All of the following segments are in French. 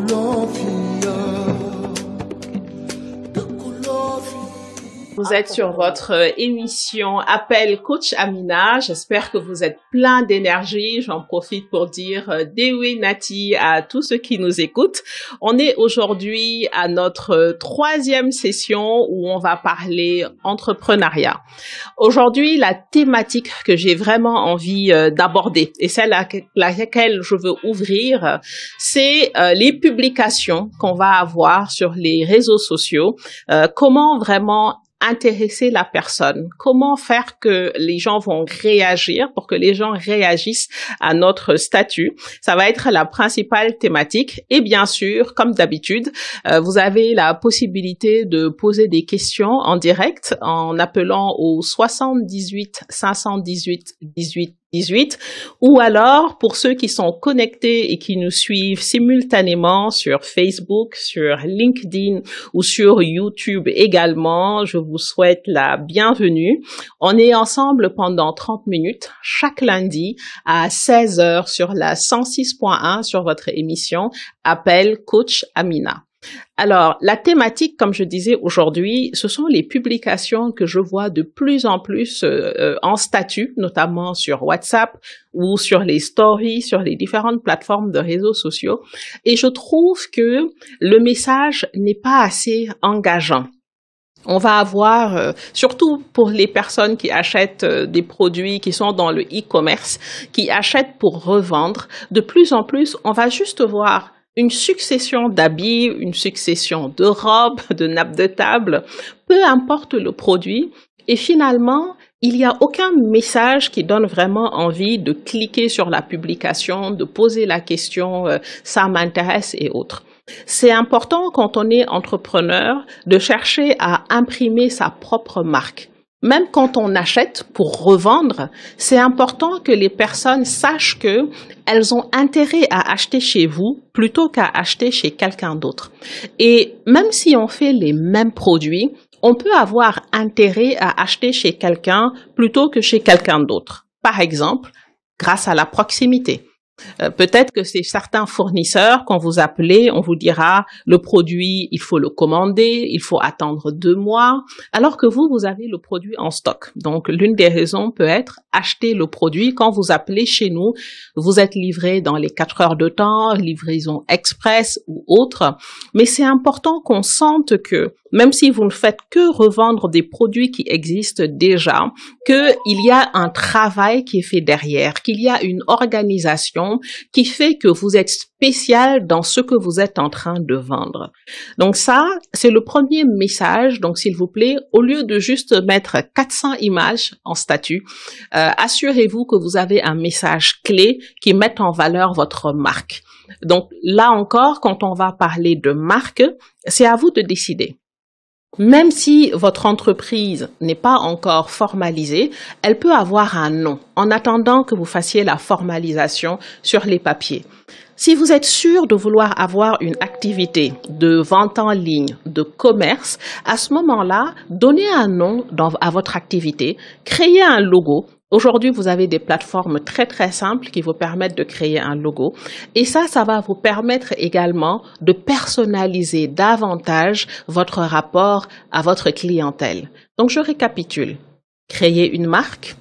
love you. Vous êtes sur votre euh, émission Appel Coach Amina. J'espère que vous êtes plein d'énergie. J'en profite pour dire euh, Dewey Nati à tous ceux qui nous écoutent. On est aujourd'hui à notre euh, troisième session où on va parler entrepreneuriat. Aujourd'hui, la thématique que j'ai vraiment envie d'aborder et celle à laquelle je veux ouvrir, c'est les publications qu'on va avoir sur les réseaux sociaux. comment vraiment intéresser la personne Comment faire que les gens vont réagir pour que les gens réagissent à notre statut Ça va être la principale thématique. Et bien sûr, comme d'habitude, euh, vous avez la possibilité de poser des questions en direct en appelant au 78 518 18 ou alors pour ceux qui sont connectés et qui nous suivent simultanément sur Facebook, sur LinkedIn ou sur YouTube également, je vous souhaite la bienvenue. On est ensemble pendant 30 minutes chaque lundi à 16h sur la 106.1 sur votre émission Appel Coach Amina. Alors, la thématique, comme je disais aujourd'hui, ce sont les publications que je vois de plus en plus euh, euh, en statut, notamment sur WhatsApp ou sur les stories, sur les différentes plateformes de réseaux sociaux. Et je trouve que le message n'est pas assez engageant. On va avoir, euh, surtout pour les personnes qui achètent des produits qui sont dans le e-commerce, qui achètent pour revendre, de plus en plus, on va juste voir une succession d'habits, une succession de robes, de nappes de table, peu importe le produit. Et finalement, il n'y a aucun message qui donne vraiment envie de cliquer sur la publication, de poser la question euh, ça m'intéresse et autres. C'est important quand on est entrepreneur de chercher à imprimer sa propre marque même quand on achète pour revendre, c'est important que les personnes sachent qu'elles ont intérêt à acheter chez vous plutôt qu'à acheter chez quelqu'un d'autre. Et même si on fait les mêmes produits, on peut avoir intérêt à acheter chez quelqu'un plutôt que chez quelqu'un d'autre. Par exemple, grâce à la proximité. Euh, peut-être que c'est certains fournisseurs, quand vous appelez, on vous dira le produit, il faut le commander, il faut attendre deux mois, alors que vous, vous avez le produit en stock. Donc, l'une des raisons peut être acheter le produit. Quand vous appelez chez nous, vous êtes livré dans les quatre heures de temps, livraison express ou autre. Mais c'est important qu'on sente que même si vous ne faites que revendre des produits qui existent déjà, qu'il y a un travail qui est fait derrière, qu'il y a une organisation qui fait que vous êtes spécial dans ce que vous êtes en train de vendre. Donc ça, c'est le premier message. Donc s'il vous plaît, au lieu de juste mettre 400 images en statut, euh, assurez-vous que vous avez un message clé qui mette en valeur votre marque. Donc là encore, quand on va parler de marque, c'est à vous de décider. Même si votre entreprise n'est pas encore formalisée, elle peut avoir un nom en attendant que vous fassiez la formalisation sur les papiers. Si vous êtes sûr de vouloir avoir une activité de vente en ligne, de commerce, à ce moment-là, donnez un nom à votre activité, créez un logo Aujourd'hui, vous avez des plateformes très très simples qui vous permettent de créer un logo. Et ça, ça va vous permettre également de personnaliser davantage votre rapport à votre clientèle. Donc, je récapitule. Créer une marque,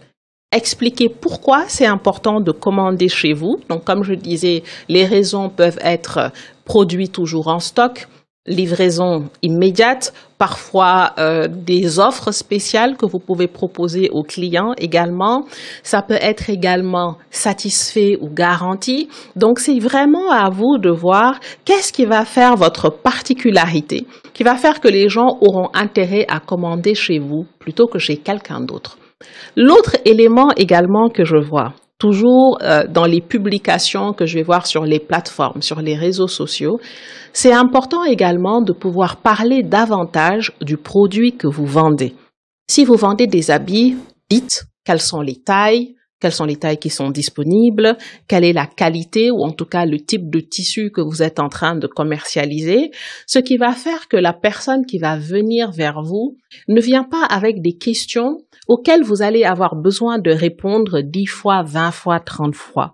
expliquer pourquoi c'est important de commander chez vous. Donc, comme je disais, les raisons peuvent être produits toujours en stock, livraison immédiate, parfois euh, des offres spéciales que vous pouvez proposer aux clients également. Ça peut être également satisfait ou garanti. Donc c'est vraiment à vous de voir qu'est-ce qui va faire votre particularité, qui va faire que les gens auront intérêt à commander chez vous plutôt que chez quelqu'un d'autre. L'autre élément également que je vois, toujours euh, dans les publications que je vais voir sur les plateformes, sur les réseaux sociaux, c'est important également de pouvoir parler davantage du produit que vous vendez. Si vous vendez des habits, dites quelles sont les tailles, quelles sont les tailles qui sont disponibles, quelle est la qualité ou en tout cas le type de tissu que vous êtes en train de commercialiser, ce qui va faire que la personne qui va venir vers vous ne vient pas avec des questions auxquelles vous allez avoir besoin de répondre 10 fois, 20 fois, 30 fois.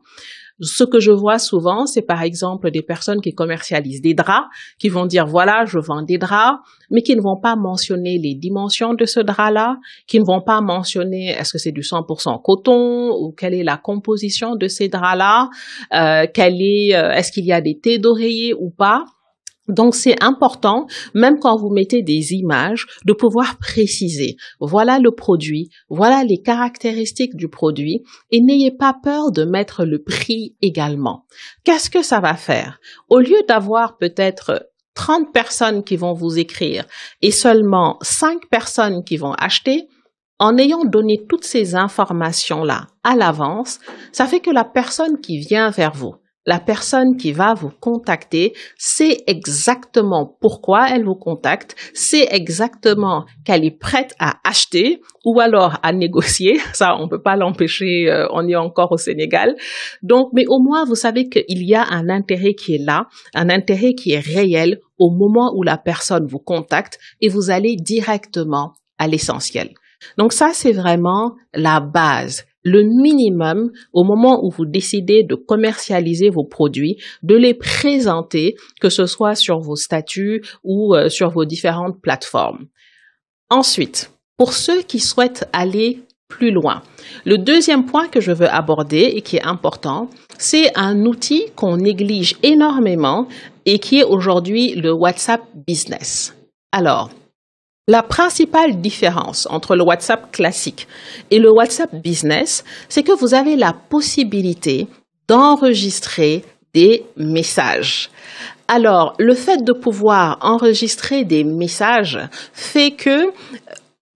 Ce que je vois souvent, c'est par exemple des personnes qui commercialisent des draps, qui vont dire voilà, je vends des draps, mais qui ne vont pas mentionner les dimensions de ce drap-là, qui ne vont pas mentionner est-ce que c'est du 100% coton ou quelle est la composition de ces draps-là, euh, quelle est, euh, est-ce qu'il y a des thés d'oreiller ou pas. Donc c'est important, même quand vous mettez des images, de pouvoir préciser, voilà le produit, voilà les caractéristiques du produit, et n'ayez pas peur de mettre le prix également. Qu'est-ce que ça va faire Au lieu d'avoir peut-être 30 personnes qui vont vous écrire et seulement 5 personnes qui vont acheter, en ayant donné toutes ces informations-là à l'avance, ça fait que la personne qui vient vers vous, la personne qui va vous contacter sait exactement pourquoi elle vous contacte, sait exactement qu'elle est prête à acheter ou alors à négocier. Ça, on peut pas l'empêcher. Euh, on est encore au Sénégal. Donc, mais au moins, vous savez qu'il y a un intérêt qui est là, un intérêt qui est réel au moment où la personne vous contacte et vous allez directement à l'essentiel. Donc ça, c'est vraiment la base le minimum au moment où vous décidez de commercialiser vos produits, de les présenter, que ce soit sur vos statuts ou euh, sur vos différentes plateformes. Ensuite, pour ceux qui souhaitent aller plus loin. Le deuxième point que je veux aborder et qui est important, c'est un outil qu'on néglige énormément et qui est aujourd'hui le WhatsApp Business. Alors, la principale différence entre le WhatsApp classique et le WhatsApp business, c'est que vous avez la possibilité d'enregistrer des messages. Alors, le fait de pouvoir enregistrer des messages fait que euh,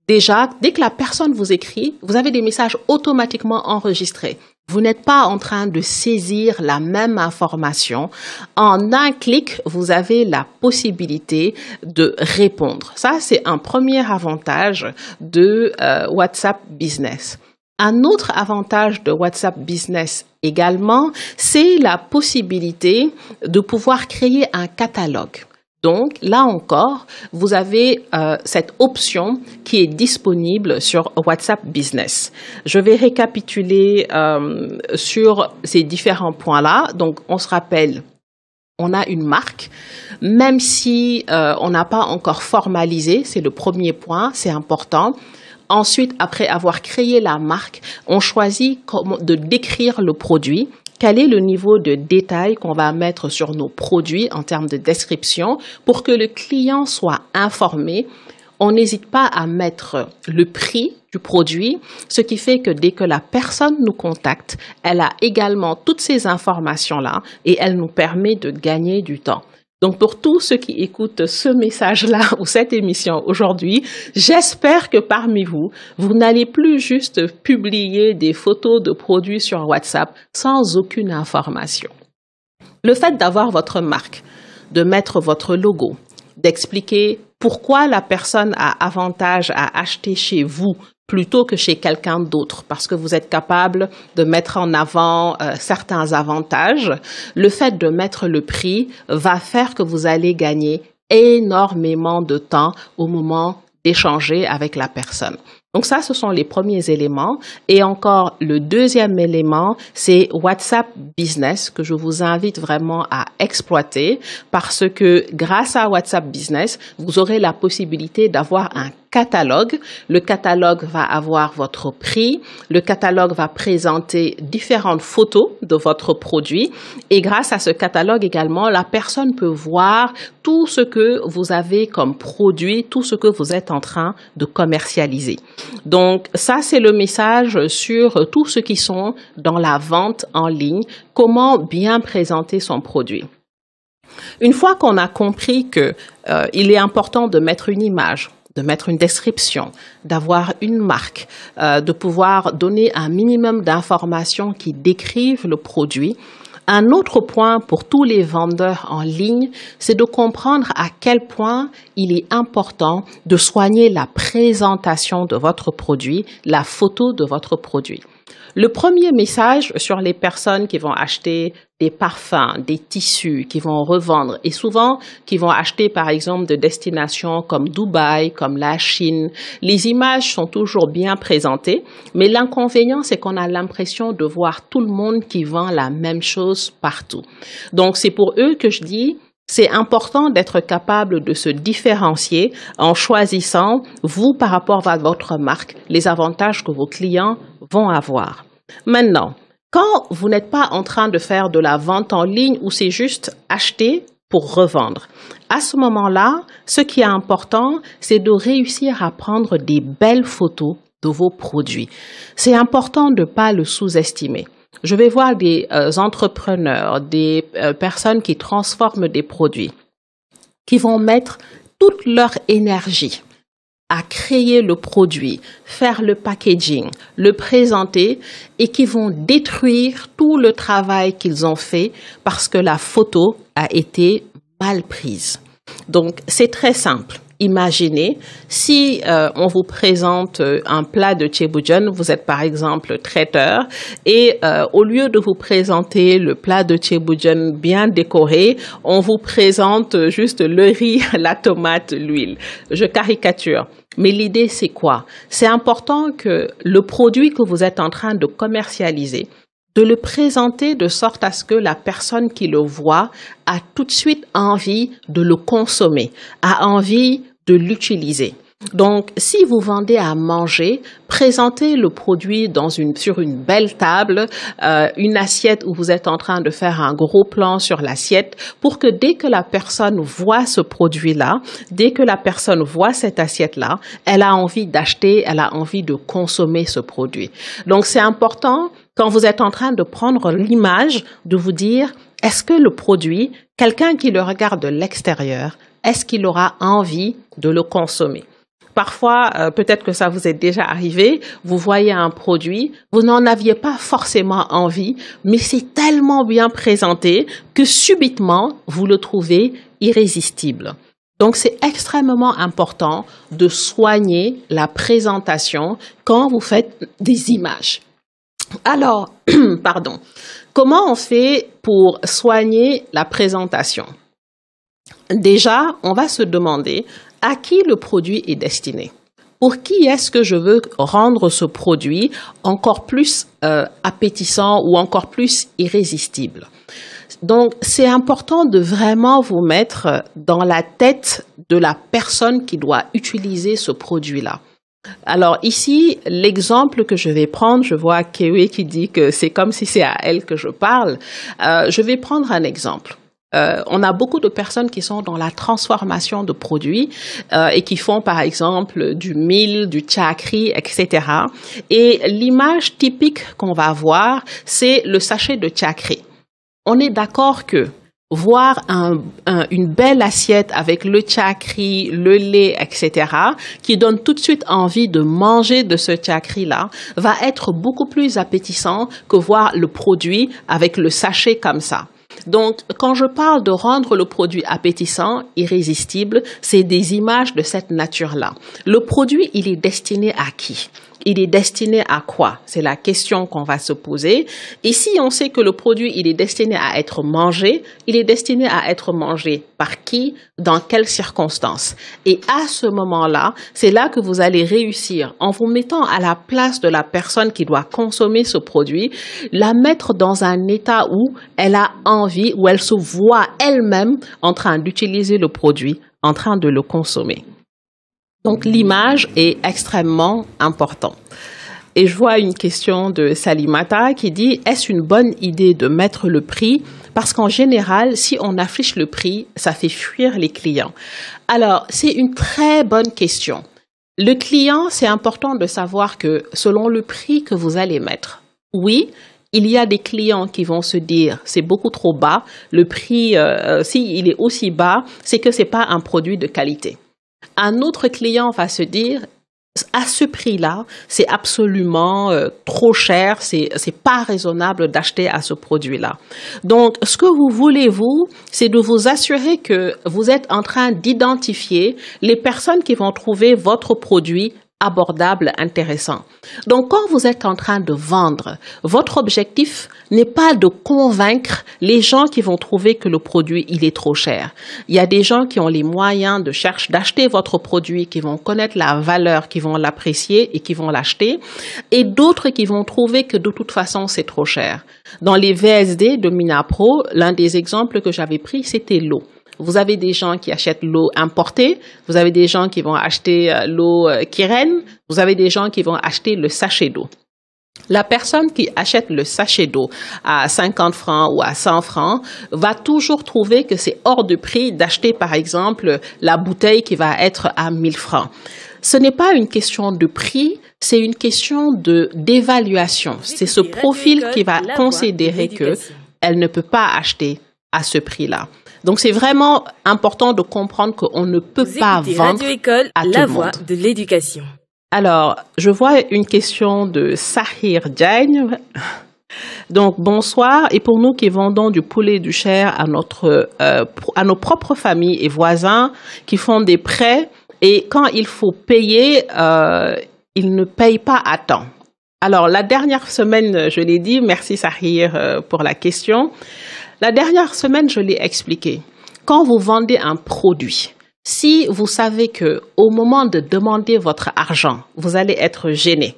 déjà, dès que la personne vous écrit, vous avez des messages automatiquement enregistrés. Vous n'êtes pas en train de saisir la même information. En un clic, vous avez la possibilité de répondre. Ça, c'est un premier avantage de euh, WhatsApp Business. Un autre avantage de WhatsApp Business également, c'est la possibilité de pouvoir créer un catalogue. Donc là encore, vous avez euh, cette option qui est disponible sur WhatsApp Business. Je vais récapituler euh, sur ces différents points-là. Donc on se rappelle on a une marque, même si euh, on n'a pas encore formalisé, c'est le premier point, c'est important. Ensuite, après avoir créé la marque, on choisit de décrire le produit quel est le niveau de détail qu'on va mettre sur nos produits en termes de description pour que le client soit informé. On n'hésite pas à mettre le prix du produit, ce qui fait que dès que la personne nous contacte, elle a également toutes ces informations-là et elle nous permet de gagner du temps. Donc pour tous ceux qui écoutent ce message-là ou cette émission aujourd'hui, j'espère que parmi vous, vous n'allez plus juste publier des photos de produits sur WhatsApp sans aucune information. Le fait d'avoir votre marque, de mettre votre logo, d'expliquer pourquoi la personne a avantage à acheter chez vous plutôt que chez quelqu'un d'autre parce que vous êtes capable de mettre en avant euh, certains avantages. Le fait de mettre le prix va faire que vous allez gagner énormément de temps au moment d'échanger avec la personne. Donc ça, ce sont les premiers éléments. Et encore, le deuxième élément, c'est WhatsApp Business que je vous invite vraiment à exploiter parce que grâce à WhatsApp Business, vous aurez la possibilité d'avoir un catalogue. Le catalogue va avoir votre prix. Le catalogue va présenter différentes photos de votre produit. Et grâce à ce catalogue également, la personne peut voir tout ce que vous avez comme produit, tout ce que vous êtes en train de commercialiser. Donc ça, c'est le message sur tout ce qui sont dans la vente en ligne, comment bien présenter son produit. Une fois qu'on a compris que euh, il est important de mettre une image, de mettre une description, d'avoir une marque, euh, de pouvoir donner un minimum d'informations qui décrivent le produit. Un autre point pour tous les vendeurs en ligne, c'est de comprendre à quel point il est important de soigner la présentation de votre produit, la photo de votre produit. Le premier message sur les personnes qui vont acheter des parfums, des tissus, qui vont revendre et souvent qui vont acheter par exemple de destinations comme Dubaï, comme la Chine. Les images sont toujours bien présentées, mais l'inconvénient c'est qu'on a l'impression de voir tout le monde qui vend la même chose partout. Donc c'est pour eux que je dis, c'est important d'être capable de se différencier en choisissant, vous, par rapport à votre marque, les avantages que vos clients vont avoir. Maintenant, quand vous n'êtes pas en train de faire de la vente en ligne ou c'est juste acheter pour revendre, à ce moment-là, ce qui est important, c'est de réussir à prendre des belles photos de vos produits. C'est important de ne pas le sous-estimer je vais voir des euh, entrepreneurs, des euh, personnes qui transforment des produits, qui vont mettre toute leur énergie à créer le produit, faire le packaging, le présenter et qui vont détruire tout le travail qu'ils ont fait parce que la photo a été mal prise. Donc, c'est très simple. Imaginez si euh, on vous présente euh, un plat de tchéboudienne, vous êtes par exemple traiteur et euh, au lieu de vous présenter le plat de tchéboudienne bien décoré, on vous présente juste le riz, la tomate, l'huile. Je caricature. Mais l'idée, c'est quoi C'est important que le produit que vous êtes en train de commercialiser, de le présenter de sorte à ce que la personne qui le voit a tout de suite envie de le consommer, a envie de l'utiliser. Donc, si vous vendez à manger, présentez le produit dans une, sur une belle table, euh, une assiette où vous êtes en train de faire un gros plan sur l'assiette pour que dès que la personne voit ce produit-là, dès que la personne voit cette assiette-là, elle a envie d'acheter, elle a envie de consommer ce produit. Donc, c'est important quand vous êtes en train de prendre l'image de vous dire, est-ce que le produit, quelqu'un qui le regarde de l'extérieur, est-ce qu'il aura envie de le consommer Parfois, euh, peut-être que ça vous est déjà arrivé, vous voyez un produit, vous n'en aviez pas forcément envie, mais c'est tellement bien présenté que subitement, vous le trouvez irrésistible. Donc, c'est extrêmement important de soigner la présentation quand vous faites des images. Alors, pardon, comment on fait pour soigner la présentation déjà, on va se demander à qui le produit est destiné. Pour qui est-ce que je veux rendre ce produit encore plus euh, appétissant ou encore plus irrésistible donc, c'est important de vraiment vous mettre dans la tête de la personne qui doit utiliser ce produit-là. Alors ici, l'exemple que je vais prendre, je vois Kewi qui dit que c'est comme si c'est à elle que je parle. Euh, je vais prendre un exemple. Euh, on a beaucoup de personnes qui sont dans la transformation de produits euh, et qui font par exemple du mil, du chakri, etc. Et l'image typique qu'on va voir, c'est le sachet de chakri. On est d'accord que voir une belle assiette avec le chakri, le lait, etc., qui donne tout de suite envie de manger de ce chakri-là, va être beaucoup plus appétissant que voir le produit avec le sachet comme ça. Donc, quand je parle de rendre le produit appétissant, irrésistible, c'est des images de cette nature-là. Le produit, il est destiné à qui il est destiné à quoi C'est la question qu'on va se poser. si on sait que le produit, il est destiné à être mangé. Il est destiné à être mangé par qui Dans quelles circonstances Et à ce moment-là, c'est là que vous allez réussir en vous mettant à la place de la personne qui doit consommer ce produit, la mettre dans un état où elle a envie, où elle se voit elle-même en train d'utiliser le produit, en train de le consommer. Donc l'image est extrêmement importante. Et je vois une question de Salimata qui dit Est-ce une bonne idée de mettre le prix Parce qu'en général, si on affiche le prix, ça fait fuir les clients. Alors, c'est une très bonne question. Le client, c'est important de savoir que selon le prix que vous allez mettre, oui, il y a des clients qui vont se dire c'est beaucoup trop bas, le prix, euh, euh, s'il est aussi bas, c'est que ce n'est pas un produit de qualité un autre client va se dire à ce prix-là, c'est absolument euh, trop cher, c'est pas raisonnable d'acheter à ce produit-là. Donc, ce que vous voulez, vous, c'est de vous assurer que vous êtes en train d'identifier les personnes qui vont trouver votre produit abordable, intéressant. Donc quand vous êtes en train de vendre, votre objectif n'est pas de convaincre les gens qui vont trouver que le produit il est trop cher. Il y a des gens qui ont les moyens de chercher d'acheter votre produit, qui vont connaître la valeur, qui vont l'apprécier et qui vont l'acheter, et d'autres qui vont trouver que de toute façon c'est trop cher. Dans les VSD de Minapro, l'un des exemples que j'avais pris c'était l'eau. Vous avez des gens qui achètent l'eau importée, vous avez des gens qui vont acheter euh, l'eau Kiren, euh, vous avez des gens qui vont acheter le sachet d'eau. La personne qui achète le sachet d'eau à 50 francs ou à 100 francs va toujours trouver que c'est hors de prix d'acheter par exemple la bouteille qui va être à 1000 francs. Ce n'est pas une question de prix, c'est une question de d'évaluation. C'est ce profil qui va considérer que elle ne peut pas acheter à ce prix-là. Donc c'est vraiment important de comprendre qu'on ne peut pas vendre Radio École, à la tout voix monde. de l'éducation. Alors, je vois une question de Sahir Jain. Donc bonsoir et pour nous qui vendons du poulet du cher à notre euh, à nos propres familles et voisins qui font des prêts et quand il faut payer euh, ils ne payent pas à temps. Alors la dernière semaine, je l'ai dit, merci Sahir euh, pour la question. La dernière semaine, je l'ai expliqué. Quand vous vendez un produit, si vous savez que au moment de demander votre argent, vous allez être gêné,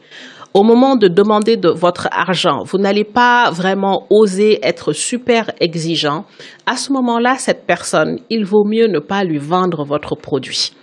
au moment de demander de votre argent, vous n'allez pas vraiment oser être super exigeant, à ce moment-là, cette personne, il vaut mieux ne pas lui vendre votre produit.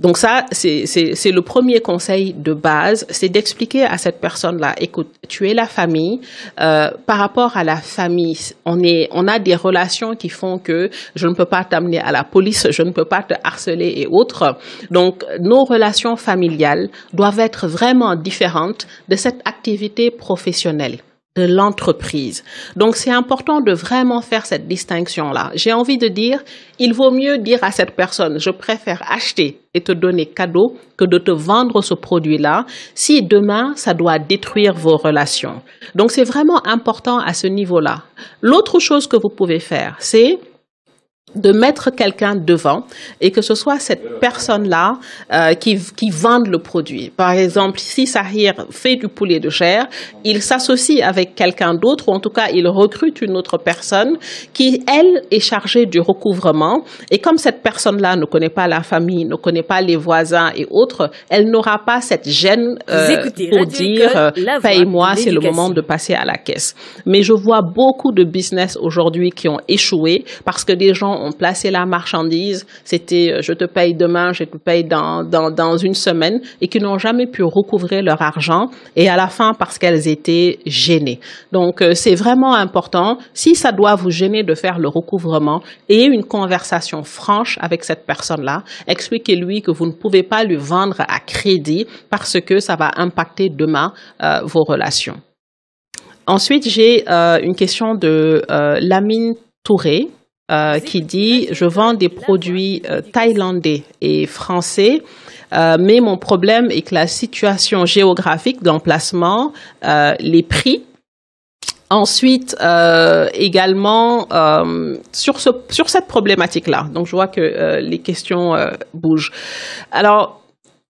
Donc ça, c'est le premier conseil de base, c'est d'expliquer à cette personne-là, écoute, tu es la famille. Euh, par rapport à la famille, on est, on a des relations qui font que je ne peux pas t'amener à la police, je ne peux pas te harceler et autres. Donc nos relations familiales doivent être vraiment différentes de cette activité professionnelle de l'entreprise. Donc c'est important de vraiment faire cette distinction-là. J'ai envie de dire, il vaut mieux dire à cette personne, je préfère acheter et te donner cadeau que de te vendre ce produit-là si demain ça doit détruire vos relations. Donc c'est vraiment important à ce niveau-là. L'autre chose que vous pouvez faire, c'est de mettre quelqu'un devant et que ce soit cette personne-là euh, qui, qui vende le produit. Par exemple, si Sahir fait du poulet de chair, il s'associe avec quelqu'un d'autre ou en tout cas il recrute une autre personne qui, elle, est chargée du recouvrement. Et comme cette personne-là ne connaît pas la famille, ne connaît pas les voisins et autres, elle n'aura pas cette gêne euh, pour dire « euh, paye-moi, c'est le moment de passer à la caisse ». Mais je vois beaucoup de business aujourd'hui qui ont échoué parce que des gens ont placé la marchandise, c'était euh, je te paye demain, je te paye dans, une semaine, et qui n'ont jamais pu recouvrer leur argent, et à la fin parce qu'elles étaient gênées. Donc euh, c'est vraiment important, si ça doit vous gêner de faire le recouvrement, ayez une conversation franche avec cette personne-là, expliquez-lui que vous ne pouvez pas lui vendre à crédit parce que ça va impacter demain euh, vos relations. Ensuite, j'ai une question de Lamine Touré euh, qui dit je vends des produits euh, thaïlandais et français. Euh, mais mon problème est que la situation géographique d'emplacement, les prix Ensuite, également sur ce sur cette problématique-là. Donc, je vois que les questions bougent. Alors,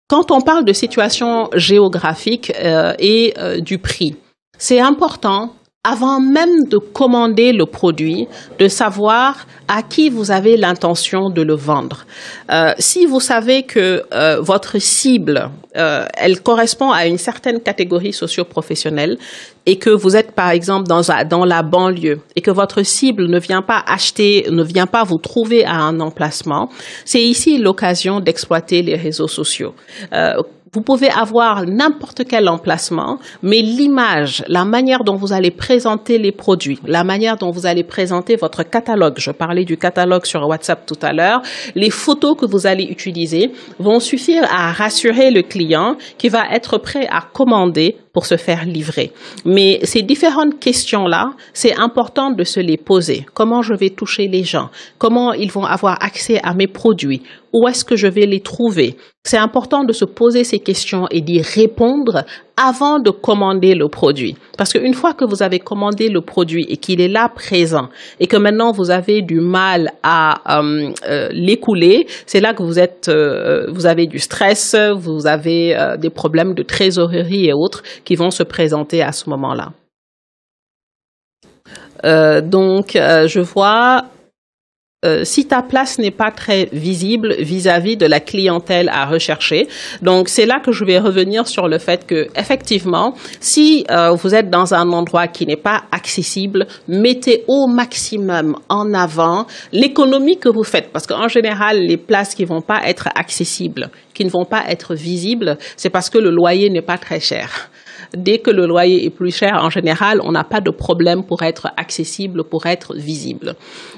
quand on parle de situation géographique et du prix, c'est important avant même de commander le produit, de savoir à qui vous avez l'intention de le vendre. Euh, si vous savez que euh, votre cible, euh, elle correspond à une certaine catégorie socioprofessionnelle et que vous êtes par exemple dans, dans la banlieue et que votre cible ne vient pas acheter, ne vient pas vous trouver à un emplacement, c'est ici l'occasion d'exploiter les réseaux sociaux euh, vous pouvez avoir n'importe quel emplacement, mais l'image, la manière dont vous allez présenter les produits, la manière dont vous allez présenter votre catalogue, je parlais du catalogue sur WhatsApp tout à l'heure, les photos que vous allez utiliser vont suffire à rassurer le client qui va être prêt à commander pour se faire livrer. Mais ces différentes questions-là, c'est important de se les poser. Comment je vais toucher les gens Comment ils vont avoir accès à mes produits où est-ce que je vais les trouver C'est important de se poser ces questions et d'y répondre avant de commander le produit. Parce qu'une fois que vous avez commandé le produit et qu'il est là présent et que maintenant vous avez du mal à euh, euh, l'écouler, c'est là que vous êtes, euh, vous avez du stress, vous avez des problèmes de trésorerie et autres qui vont se présenter à ce moment-là. donc, je vois euh, si ta place n'est pas très visible vis-à-vis de la clientèle à rechercher. Donc c'est là que je vais revenir sur le fait que effectivement, si euh, vous êtes dans un endroit qui n'est pas accessible, mettez au maximum en avant l'économie que vous faites parce qu'en général, les places qui vont pas être accessibles, qui ne vont pas être visibles, c'est parce que le loyer n'est pas très cher dès que le loyer est plus cher, en général, on n'a pas de problème pour être accessible, pour être visible.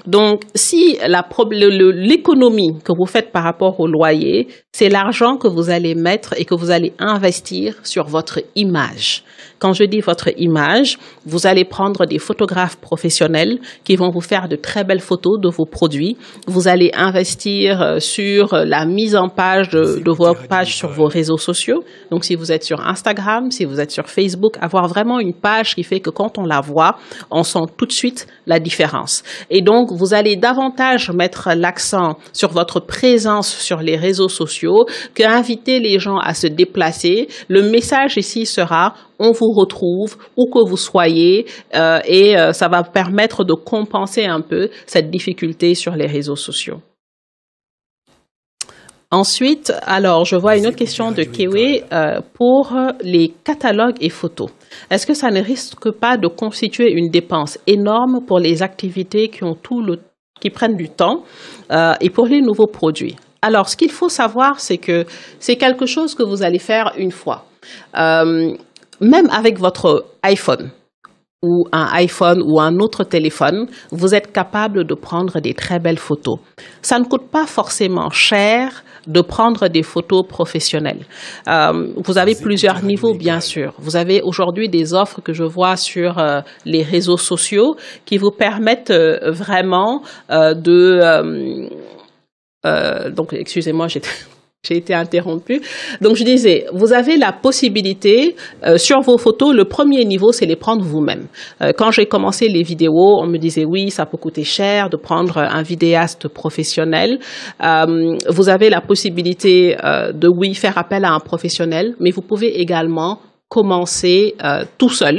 Donc, si l'économie que vous faites par rapport au loyer, c'est l'argent que vous allez mettre et que vous allez investir sur votre image. Quand je dis votre image, vous allez prendre des photographes professionnels qui vont vous faire de très belles photos de vos produits. Vous allez investir euh, sur la mise en page de, vos pages sur vos réseaux sociaux. Donc, si vous êtes sur Instagram, si vous êtes sur Facebook, avoir vraiment une page qui fait que quand on la voit, on sent tout de suite la différence. Et donc, vous allez davantage mettre l'accent sur votre présence sur les réseaux sociaux qu'inviter les gens à se déplacer. Le message ici sera on vous retrouve où que vous soyez euh, et euh, ça va permettre de compenser un peu cette difficulté sur les réseaux sociaux. Ensuite, alors, je vois une autre question de Kiwi euh, pour les catalogues et photos. Est-ce que ça ne risque pas de constituer une dépense énorme pour les activités qui, ont qui prennent du temps et pour les nouveaux produits Alors, ce qu'il faut savoir, c'est que c'est quelque chose que vous allez faire une fois même avec votre iPhone ou un iPhone ou un autre téléphone, vous êtes capable de prendre des très belles photos. Ça ne coûte pas forcément cher de prendre des photos professionnelles. Euh, vous avez plusieurs niveaux, bien sûr. Vous avez aujourd'hui des offres que je vois sur euh, les réseaux sociaux qui vous permettent euh, vraiment de... donc, excusez-moi, j'étais J'ai été interrompue. Donc je disais, vous avez la possibilité euh, sur vos photos, le premier niveau, c'est les prendre vous-même. Euh, quand j'ai commencé les vidéos, on me disait oui, ça peut coûter cher de prendre un vidéaste professionnel. Euh, vous avez la possibilité euh, de oui faire appel à un professionnel, mais vous pouvez également commencer euh, tout seul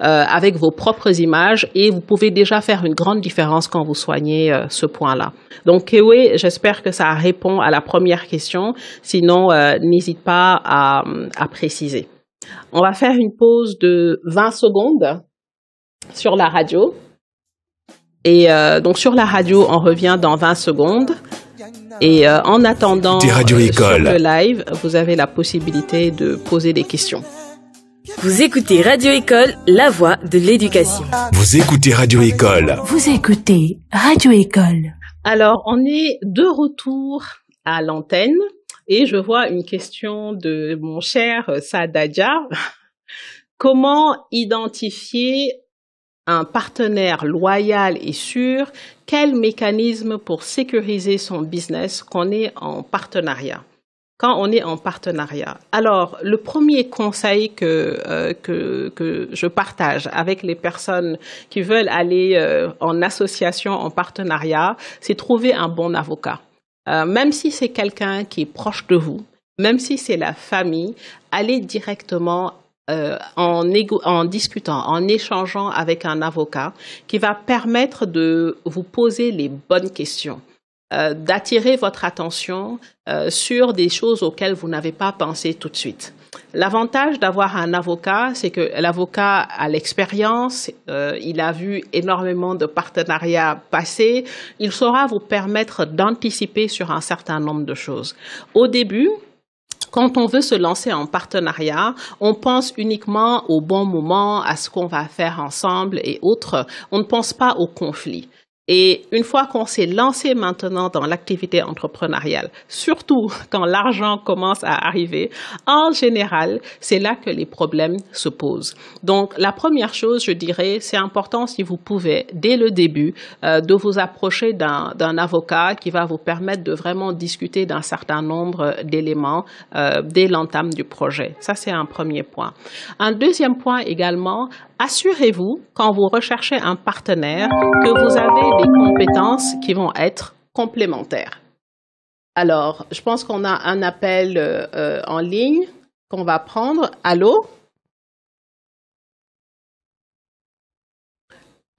euh, avec vos propres images et vous pouvez déjà faire une grande différence quand vous soignez euh, ce point-là. Donc Kewe, j'espère que ça répond à la première question. Sinon, n'hésite pas à, préciser. On va faire une pause de 20 secondes sur la radio. Et donc sur la radio, on revient dans 20 secondes. Et en attendant le live, vous avez la possibilité de poser des questions. Vous écoutez Radio École, la voix de l'éducation. Vous écoutez Radio École. Vous écoutez Radio École. Alors, on est de retour à l'antenne et je vois une question de mon cher Sadaja. Comment identifier un partenaire loyal et sûr Quel mécanisme pour sécuriser son business qu'on est en partenariat quand on est en partenariat. Alors, le premier conseil que, euh, je partage avec les personnes qui veulent aller euh, en association, en partenariat, c'est trouver un bon avocat. Euh, même si c'est quelqu'un qui est proche de vous, même si c'est la famille, allez directement en, discutant, en échangeant avec un avocat qui va permettre de vous poser les bonnes questions. Euh, d'attirer votre attention euh, sur des choses auxquelles vous n'avez pas pensé tout de suite. L'avantage d'avoir un avocat, c'est que l'avocat a l'expérience, euh, il a vu énormément de partenariats passés, il saura vous permettre d'anticiper sur un certain nombre de choses. Au début, quand on veut se lancer en partenariat, on pense uniquement au bon moment, à ce qu'on va faire ensemble et autres. On ne pense pas au conflit. Et une fois qu'on s'est lancé maintenant dans l'activité entrepreneuriale, surtout quand l'argent commence à arriver, en général, c'est là que les problèmes se posent. Donc, la première chose, je dirais, c'est important si vous pouvez, dès le début, euh, de vous approcher d'un avocat qui va vous permettre de vraiment discuter d'un certain nombre euh, d'éléments euh, dès l'entame du projet. Ça, c'est un premier point. Un deuxième point également, assurez-vous, quand vous recherchez un partenaire, que vous avez des compétences qui vont être complémentaires. Alors, je pense qu'on a un appel euh, en ligne qu'on va prendre. Allô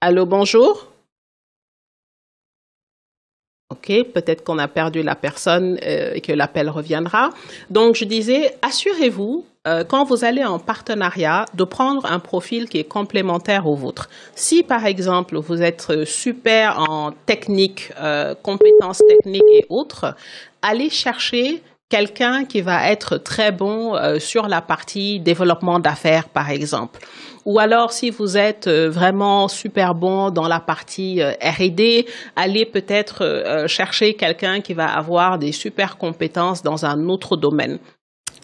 Allô, bonjour OK, peut-être qu'on a perdu la personne euh, et que l'appel reviendra. Donc, je disais, assurez-vous euh, quand vous allez en partenariat, de prendre un profil qui est complémentaire au vôtre. Si, par exemple, vous êtes euh, super en technique, euh, compétences techniques et autres, allez chercher quelqu'un qui va être très bon sur la partie développement d'affaires, par exemple. Ou alors, si vous êtes vraiment super bon dans la partie R&D, allez peut-être chercher quelqu'un qui va avoir des super compétences dans un autre domaine.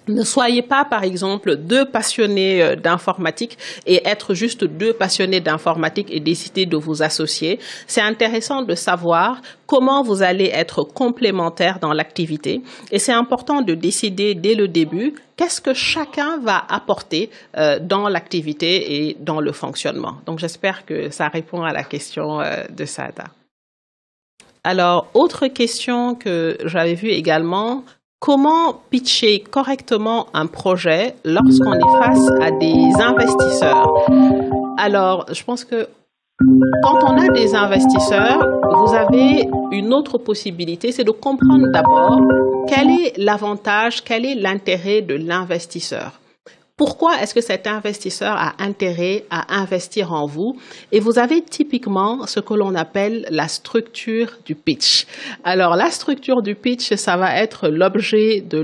Ne soyez pas, par exemple, deux passionnés euh, d'informatique et être juste deux passionnés d'informatique et décider de vous associer. C'est intéressant de savoir comment vous allez être complémentaires dans l'activité et c'est important de décider dès le début qu'est-ce que chacun va apporter euh, dans l'activité et dans le fonctionnement. Donc j'espère que ça répond à la question euh, de Sada. Alors, autre question que j'avais vue également, Comment pitcher correctement un projet lorsqu'on est face à des investisseurs Alors, je pense que quand on a des investisseurs, vous avez une autre possibilité, c'est de comprendre d'abord quel est l'avantage, quel est l'intérêt de l'investisseur pourquoi est-ce que cet investisseur a intérêt à investir en vous Et vous avez typiquement ce que l'on appelle la structure du pitch. Alors la structure du pitch, ça va être l'objet de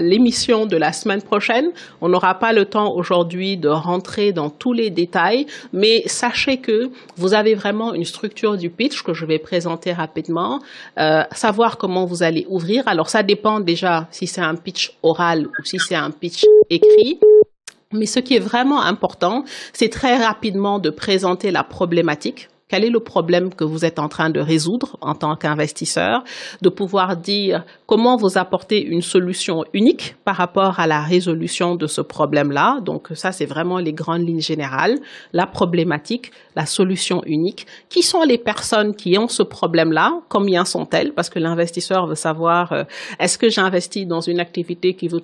l'émission de la semaine prochaine. On n'aura pas le temps aujourd'hui de rentrer dans tous les détails, mais sachez que vous avez vraiment une structure du pitch que je vais présenter rapidement, euh, savoir comment vous allez ouvrir. Alors ça dépend déjà si c'est un pitch oral ou si c'est un pitch écrit. Mais ce qui est vraiment important, c'est très rapidement de présenter la problématique quel est le problème que vous êtes en train de résoudre en tant qu'investisseur, de pouvoir dire comment vous apportez une solution unique par rapport à la résolution de ce problème-là. Donc ça, c'est vraiment les grandes lignes générales, la problématique, la solution unique. Qui sont les personnes qui ont ce problème-là Combien sont-elles Parce que l'investisseur veut savoir, euh, est-ce que j'investis dans une activité qui peut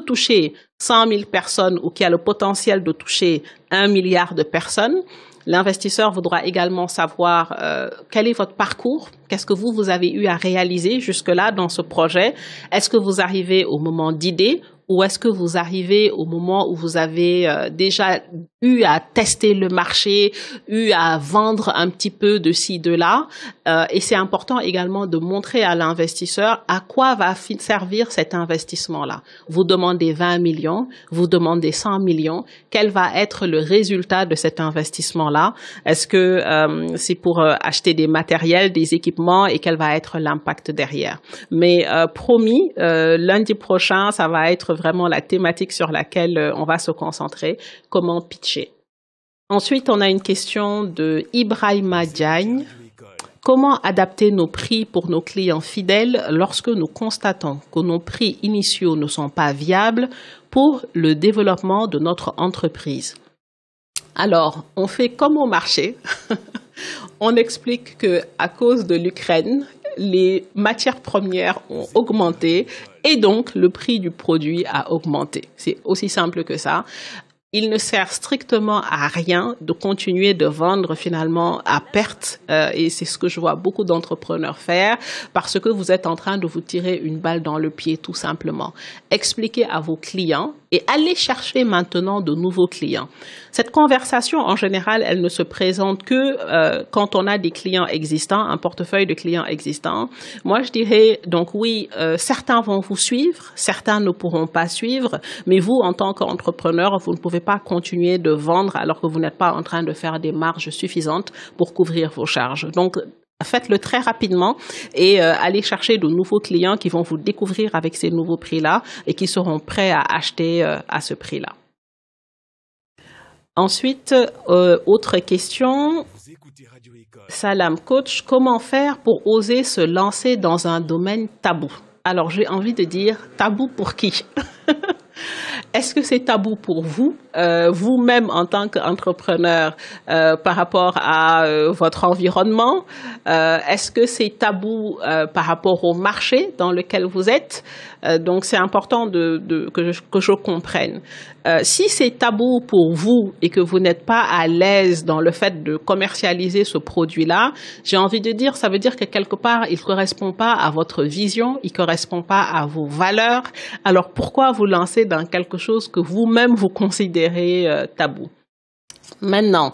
toucher 100 000 personnes ou qui a le potentiel de toucher un milliard de personnes L'investisseur voudra également savoir euh, quel est votre parcours, qu'est-ce que vous, vous avez eu à réaliser jusque-là dans ce projet, est-ce que vous arrivez au moment d'idée ou est-ce que vous arrivez au moment où vous avez euh, déjà eu à tester le marché, eu à vendre un petit peu de ci, de là euh, Et c'est important également de montrer à l'investisseur à quoi va servir cet investissement-là. Vous demandez 20 millions, vous demandez 100 millions, quel va être le résultat de cet investissement-là Est-ce que euh, c'est pour acheter des matériels, des équipements et quel va être l'impact derrière Mais promis, lundi prochain, ça va être vraiment la thématique sur laquelle euh, on va se concentrer, comment pitcher. Ensuite, on a une question de Ibrahima Diagne. Comment adapter nos prix pour nos clients fidèles lorsque nous constatons que nos prix initiaux ne sont pas viables pour le développement de notre entreprise Alors, on fait comme au marché. on explique que à cause de l'Ukraine les matières premières ont augmenté et donc le prix du produit a augmenté. C'est aussi simple que ça il ne sert strictement à rien de continuer de vendre finalement à perte. Euh, et c'est ce que je vois beaucoup d'entrepreneurs faire parce que vous êtes en train de vous tirer une balle dans le pied tout simplement. Expliquez à vos clients et aller chercher maintenant de nouveaux clients. Cette conversation, en général, elle ne se présente que euh, quand on a des clients existants, un portefeuille de clients existants. Moi, je dirais, donc oui, euh, certains vont vous suivre, certains ne pourront pas suivre, mais vous, en tant qu'entrepreneur, vous ne pouvez pas continuer de vendre alors que vous n'êtes pas en train de faire des marges suffisantes pour couvrir vos charges. Donc, faites-le très rapidement et euh, allez chercher de nouveaux clients qui vont vous découvrir avec ces nouveaux prix-là et qui seront prêts à acheter euh, à ce prix-là. Ensuite, euh, autre question. Salam coach, comment faire pour oser se lancer dans un domaine tabou Alors j'ai envie de dire tabou pour qui Est-ce que c'est tabou pour vous, euh, vous-même en tant qu'entrepreneur, euh, par rapport à euh, votre environnement Est-ce que c'est tabou par rapport au marché dans lequel vous êtes Donc c'est important de, que, je, que, je, comprenne. si c'est tabou pour vous et que vous n'êtes pas à l'aise dans le fait de commercialiser ce produit-là, j'ai envie de dire, ça veut dire que quelque part, il ne correspond pas à votre vision, il ne correspond pas à vos valeurs. Alors pourquoi vous lancez dans ben, quelque chose que vous-même vous considérez euh, tabou. Maintenant,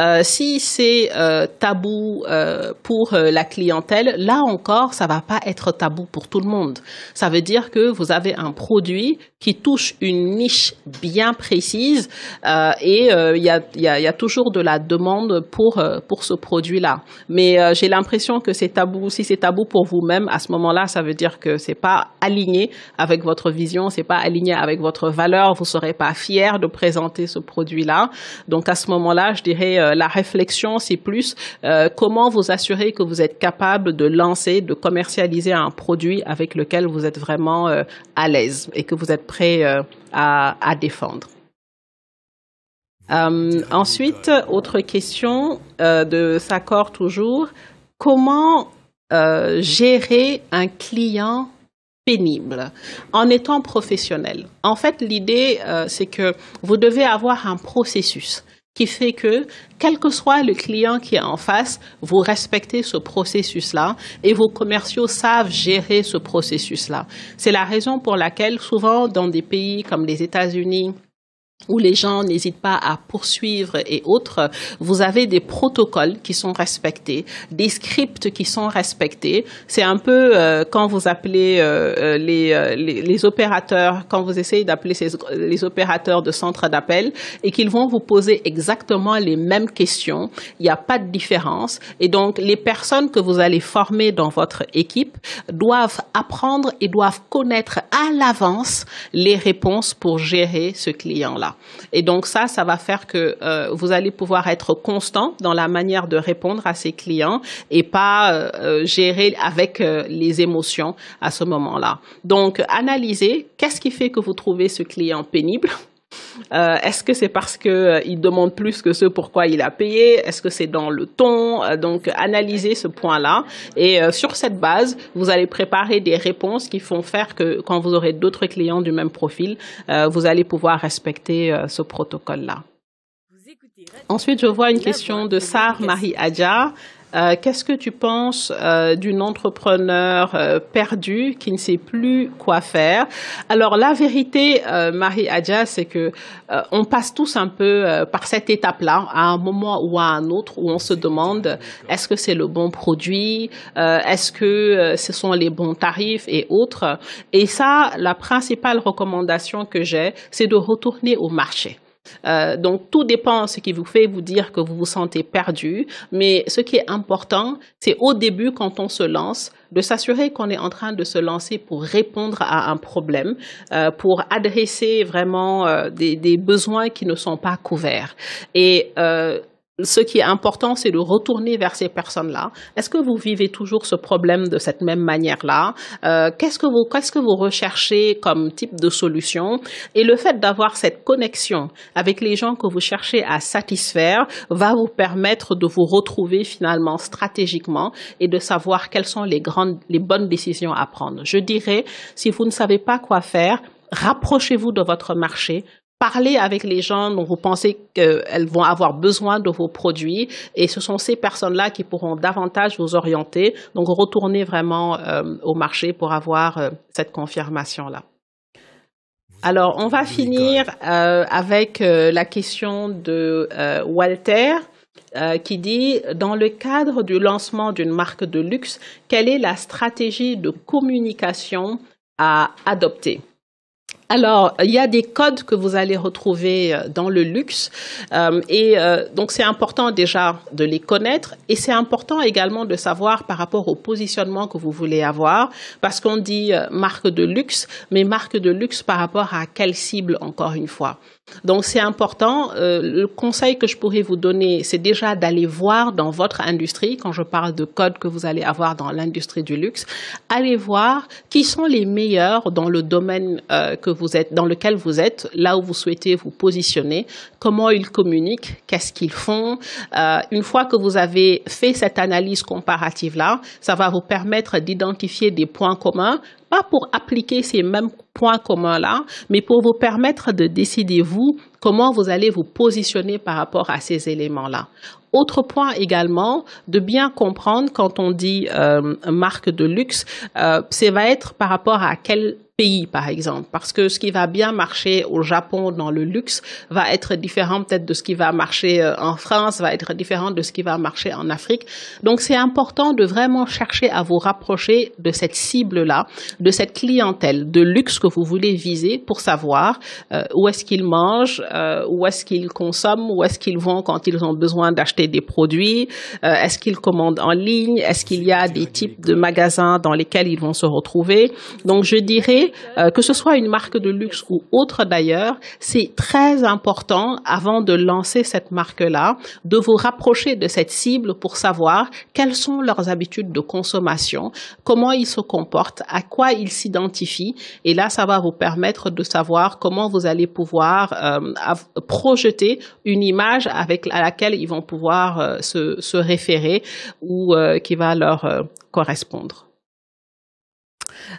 euh, si c'est euh, tabou euh, pour la clientèle, là encore, ça va pas être tabou pour tout le monde. Ça veut dire que vous avez un produit qui touche une niche bien précise et il y a, y, a, toujours de la demande pour pour ce produit-là. Mais j'ai l'impression que c'est tabou. Si c'est tabou pour vous-même, à ce moment-là, ça veut dire que c'est pas aligné avec votre vision, c'est pas aligné avec votre valeur. Vous serez pas fier de présenter ce produit-là. Donc à ce moment-là, je dirais euh, la réflexion, c'est plus euh, comment vous assurer que vous êtes capable de lancer, de commercialiser un produit avec lequel vous êtes vraiment euh, à l'aise et que vous êtes prêt à, défendre. ensuite, autre question de s'accord toujours. Comment gérer un client pénible en étant professionnel. En fait, l'idée, c'est que vous devez avoir un processus qui fait que, quel que soit le client qui est en face, vous respectez ce processus-là et vos commerciaux savent gérer ce processus-là. C'est la raison pour laquelle souvent dans des pays comme les États-Unis, où les gens n'hésitent pas à poursuivre et autres, vous avez des protocoles qui sont respectés, des scripts qui sont respectés. C'est un peu euh, quand vous appelez euh, euh, les, les, les, opérateurs, quand vous essayez d'appeler les opérateurs de centres d'appel et qu'ils vont vous poser exactement les mêmes questions. Il n'y a pas de différence. Et donc, les personnes que vous allez former dans votre équipe doivent apprendre et doivent connaître à l'avance les réponses pour gérer ce client-là. Et donc ça, ça va faire que euh, vous allez pouvoir être constant dans la manière de répondre à ces clients et pas euh, euh, gérer avec les émotions à ce moment-là. Donc analysez qu'est-ce qui fait que vous trouvez ce client pénible euh, est-ce que c'est parce qu'il euh, demande plus que ce pourquoi il a payé Est-ce que c'est dans le ton euh, Donc, analysez ce point-là. Et sur cette base, vous allez préparer des réponses qui font faire que quand vous aurez d'autres clients du même profil, vous allez pouvoir respecter ce protocole-là. Ensuite, je vois une question de Sar Marie Adja. Euh, qu'est-ce que tu penses euh, d'une entrepreneur euh, perdue qui ne sait plus quoi faire Alors la vérité, euh, Marie Adja, c'est que euh, on passe tous un peu par cette étape-là, à un moment ou à un autre, où on se demande est-ce que c'est le bon produit, est-ce que ce sont les bons tarifs et autres. Et ça, la principale recommandation que j'ai, c'est de retourner au marché. Euh, donc, tout dépend de ce qui vous fait vous dire que vous vous sentez perdu. Mais ce qui est important, c'est au début, quand on se lance, de s'assurer qu'on est en train de se lancer pour répondre à un problème, euh, pour adresser vraiment euh, des, besoins qui ne sont pas couverts. Et ce qui est important, c'est de retourner vers ces personnes-là. Est-ce que vous vivez toujours ce problème de cette même manière-là euh, Qu'est-ce que vous qu'est-ce que vous recherchez comme type de solution Et le fait d'avoir cette connexion avec les gens que vous cherchez à satisfaire va vous permettre de vous retrouver finalement stratégiquement et de savoir quelles sont les grandes les bonnes décisions à prendre. Je dirais, si vous ne savez pas quoi faire, rapprochez-vous de votre marché, parler avec les gens dont vous pensez qu'elles vont avoir besoin de vos produits. Et ce sont ces personnes-là qui pourront davantage vous orienter. Donc, retournez vraiment euh, au marché pour avoir euh, cette confirmation-là. Alors, on va finir euh, avec la question de Walter. qui dit Dans le cadre du lancement d'une marque de luxe, quelle est la stratégie de communication à adopter alors, il y a des codes que vous allez retrouver euh, dans le luxe. Euh, et euh, donc, c'est important déjà de les connaître. Et c'est important également de savoir par rapport au positionnement que vous voulez avoir. Parce qu'on dit marque de luxe, mais marque de luxe par rapport à quelle cible, encore une fois donc c'est important. Euh, le conseil que je pourrais vous donner, c'est déjà d'aller voir dans votre industrie, quand je parle de code que vous allez avoir dans l'industrie du luxe, allez voir qui sont les meilleurs dans le domaine euh, que vous êtes, dans lequel vous êtes, là où vous souhaitez vous positionner, comment ils communiquent, qu'est-ce qu'ils font. Euh, une fois que vous avez fait cette analyse comparative-là, ça va vous permettre d'identifier des points communs, pas pour appliquer ces mêmes points commun là, mais pour vous permettre de décider, vous, comment vous allez vous positionner par rapport à ces éléments-là. Autre point également, de bien comprendre quand on dit euh, marque de luxe, euh, ça va être par rapport à quel pays, par exemple, parce que ce qui va bien marcher au Japon dans le luxe va être différent peut-être de ce qui va marcher euh, en France, va être différent de ce qui va marcher en Afrique. Donc, c'est important de vraiment chercher à vous rapprocher de cette cible-là, de cette clientèle de luxe que vous voulez viser pour savoir euh, où est-ce qu'ils mangent, où est-ce qu'ils consomment, où est-ce qu'ils vont quand ils ont besoin d'acheter des produits euh, Est-ce qu'ils commandent en ligne Est-ce qu'il y a des types de magasins dans lesquels ils vont se retrouver Donc je dirais euh, que ce soit une marque de luxe ou autre d'ailleurs, c'est très important avant de lancer cette marque-là de vous rapprocher de cette cible pour savoir quelles sont leurs habitudes de consommation, comment ils se comportent, à quoi ils s'identifient et là ça va vous permettre de savoir comment vous allez pouvoir euh, projeter une image avec à laquelle ils vont pouvoir euh, se, référer ou euh, qui va leur euh, correspondre.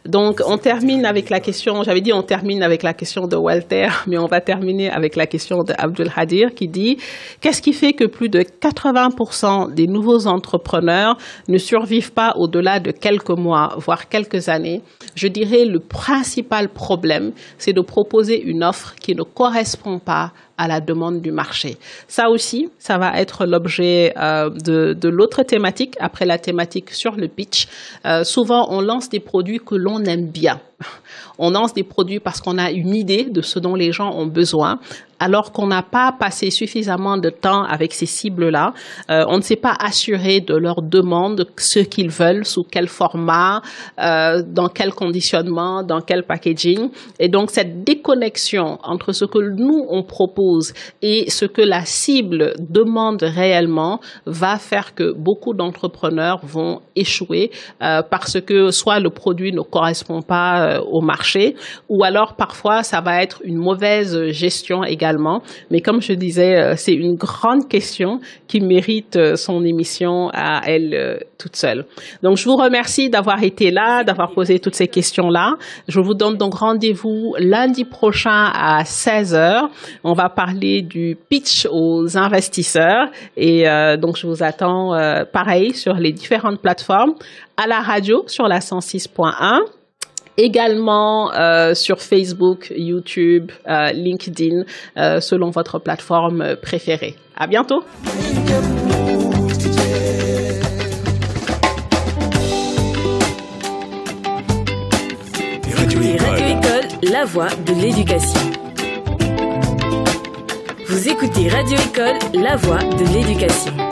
Donc, on termine avec la question, j'avais dit on termine avec la question de Walter, mais on va terminer avec la question d'abdul Hadir qui dit Qu'est-ce qui fait que plus de 80% des nouveaux entrepreneurs ne survivent pas au-delà de quelques mois, voire quelques années Je dirais le principal problème, c'est de proposer une offre qui ne correspond pas à la demande du marché. Ça aussi, ça va être l'objet euh, de, l'autre thématique, après la thématique sur le pitch. Euh, souvent, on lance des produits que l'on aime bien. On lance des produits parce qu'on a une idée de ce dont les gens ont besoin alors qu'on n'a pas passé suffisamment de temps avec ces cibles-là. Euh, on ne s'est pas assuré de leur demande, ce qu'ils veulent, sous quel format, euh, dans quel conditionnement, dans quel packaging. Et donc cette déconnexion entre ce que nous, on propose et ce que la cible demande réellement va faire que beaucoup d'entrepreneurs vont échouer euh, parce que soit le produit ne correspond pas euh, au marché, ou alors parfois ça va être une mauvaise gestion également mais comme je disais, euh, c'est une grande question qui mérite euh, son émission à elle euh, toute seule. Donc, je vous remercie d'avoir été là, d'avoir posé toutes ces questions-là. Je vous donne donc rendez-vous lundi prochain à 16 h On va parler du pitch aux investisseurs et donc je vous attends pareil sur les différentes plateformes, à la radio sur la 106.1 également euh, sur Facebook, YouTube, euh, LinkedIn, euh, selon votre plateforme préférée. À bientôt. Radio École, la voix de l'éducation. Vous écoutez Radio École, la voix de l'éducation.